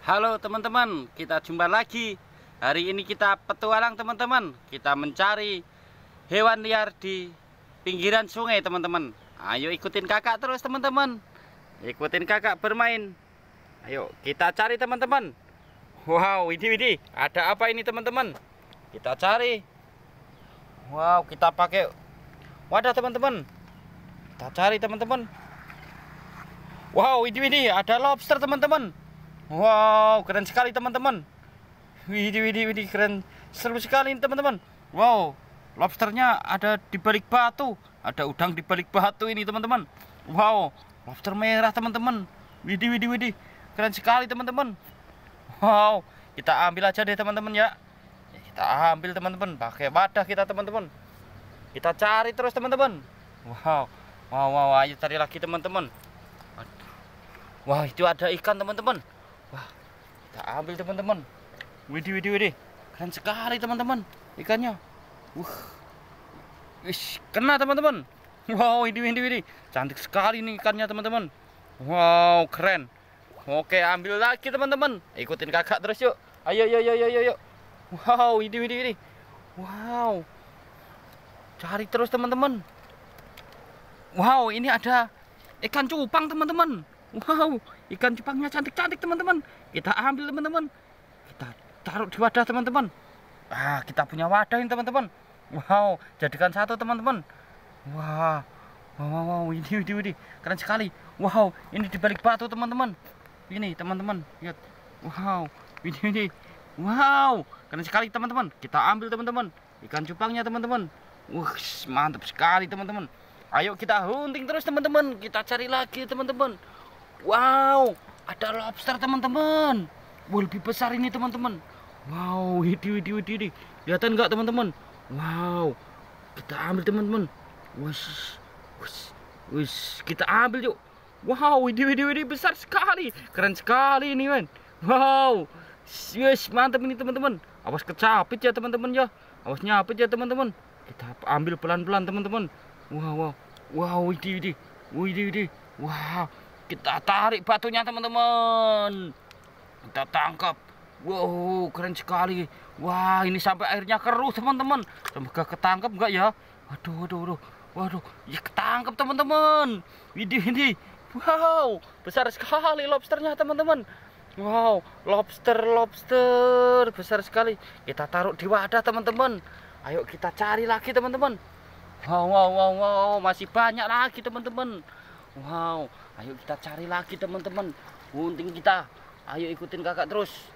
Halo teman-teman, kita jumpa lagi. Hari ini kita petualang teman-teman. Kita mencari hewan liar di pinggiran sungai teman-teman. Ayo ikutin kakak terus teman-teman. Ikutin kakak bermain. Ayo kita cari teman-teman. Wow, ini ini ada apa ini teman-teman? Kita cari. Wow, kita pakai wadah teman-teman. Kita cari teman-teman. Wow, ini ini ada lobster teman-teman. Wow, keren sekali teman-teman. Widih, widih, widih, keren. Seru sekali teman-teman. Wow, lobsternya ada di balik batu. Ada udang di balik batu ini teman-teman. Wow, lobster merah teman-teman. Widih, widih, widih. Keren sekali teman-teman. Wow, kita ambil aja deh teman-teman ya. Kita ambil teman-teman, pakai wadah kita teman-teman. Kita cari terus teman-teman. Wow, wow, wow, ayo cari lagi teman-teman. Wah, wow, itu ada ikan teman-teman. Wah, kita ambil teman-teman. Widih, widih, widih. Keren sekali teman-teman ikannya. Wah, Ish, kena teman-teman. Wow, widih, widih, widih. Cantik sekali nih ikannya teman-teman. Wow, keren. Oke, ambil lagi teman-teman. Ikutin kakak terus yuk. Ayo, ayo, ayo, ayo, ayo. Wow, widih, widih, widih. Wow. Cari terus teman-teman. Wow, ini ada ikan cupang teman-teman. Wow, ikan cupangnya cantik-cantik teman-teman. Kita ambil teman-teman. Kita taruh di wadah teman-teman. Ah, kita punya wadah ini teman-teman. Wow, jadikan satu teman-teman. Wah, wow, wow, wow, ini, ini, ini, keren sekali. Wow, ini dibalik batu teman-teman. Ini teman-teman, lihat. Wow, ini, ini. Wow, keren sekali teman-teman. Kita ambil teman-teman. Ikan cupangnya teman-teman. Wah, mantap sekali teman-teman. Ayo kita hunting terus teman-teman. Kita cari lagi teman-teman. Wow, ada lobster teman-teman. Wow, lebih besar ini teman-teman. Wow, widih, widih, widih, Lihat enggak nggak teman-teman? Wow, kita ambil teman-teman. Wush, wush, wush, kita ambil yuk. Wow, widih, widih, widih, besar sekali. Keren sekali ini, men. Wow, Wush, mantap ini teman-teman. Awas kecapit ya teman-teman ya. Awas nyapit ya teman-teman. Kita ambil pelan-pelan teman-teman. Wow, wow, wow, widih, widih, widih, widih. Wow, kita tarik batunya teman-teman. Kita tangkap. Wow, keren sekali. Wah, ini sampai airnya keruh teman-teman. Semoga ketangkap enggak ya? Waduh, waduh, waduh. Waduh, ya ketangkap teman-teman. Widih ini. Wow, besar sekali lobsternya teman-teman. Wow, lobster lobster besar sekali. Kita taruh di wadah teman-teman. Ayo kita cari lagi teman-teman. Wow, wow, wow, wow, masih banyak lagi teman-teman. Wow, ayo kita cari lagi teman-teman. Gunting kita. Ayo ikutin kakak terus.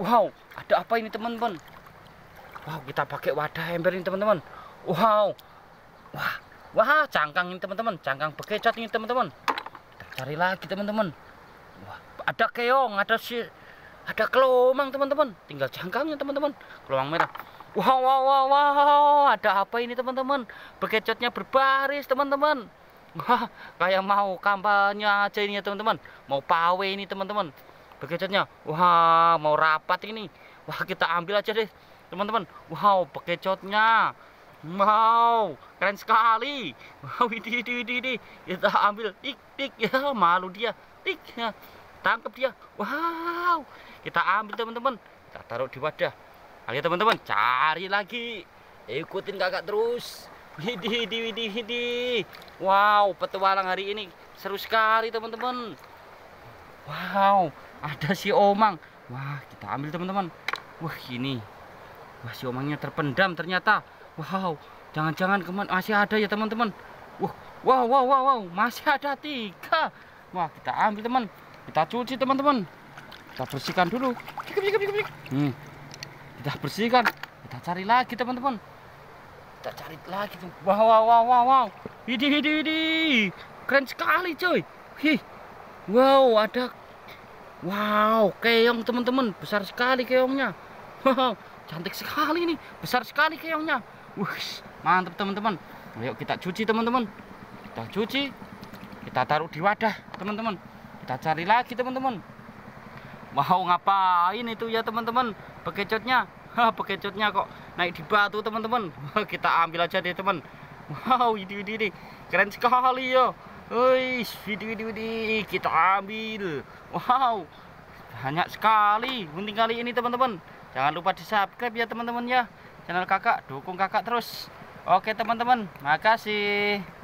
Wow, ada apa ini teman-teman? Wow, kita pakai wadah ember ini teman-teman. Wow. Wah, wah cangkang ini teman-teman. Cangkang bekecot ini teman-teman. Kita cari lagi teman-teman. Wah, ada keong, ada si ada kelomang teman-teman. Tinggal cangkangnya teman-teman. Kelomang merah. Wow, wow, wow, wow. Ada apa ini teman-teman? Bekecotnya berbaris teman-teman kayak mau kampanye aja ini ya teman-teman mau pawe ini teman-teman bekecetnya wah mau rapat ini wah kita ambil aja deh teman-teman wow bekecotnya wow keren sekali wow ini ini ini, ini. kita ambil ik tik ya malu dia tik ya tangkap dia wow kita ambil teman-teman kita taruh di wadah ayo teman-teman cari lagi ikutin kakak terus Widih, widih, widih, widih. Wow, petualang hari ini seru sekali teman-teman. Wow, ada si Omang. Wah, kita ambil teman-teman. Wah, ini. Wah, si Omangnya terpendam ternyata. Wow, jangan-jangan kemana masih ada ya teman-teman. Wah, wow, wow, wow, wow, masih ada tiga. Wah, kita ambil teman. Kita cuci teman-teman. Kita bersihkan dulu. Hmm. Kita bersihkan. Kita cari lagi teman-teman kita cari lagi tuh wow wow wow wow, wow. Widih, widih, widih. Keren sekali, coy. Hih. Wow, ada Wow, keong teman-teman, besar sekali keongnya. Wow, cantik sekali nih, besar sekali keongnya. Wih, mantap teman-teman. Ayo kita cuci teman-teman. Kita cuci. Kita taruh di wadah, teman-teman. Kita cari lagi, teman-teman. Wow, ngapain itu ya, teman-teman? Bekecotnya. Hah, bekecotnya kok naik di batu teman-teman kita ambil aja deh teman wow ini ini, ini. keren sekali ya Wih, video ini, ini kita ambil wow banyak sekali penting kali ini teman-teman jangan lupa di subscribe ya teman-teman ya channel kakak dukung kakak terus oke teman-teman makasih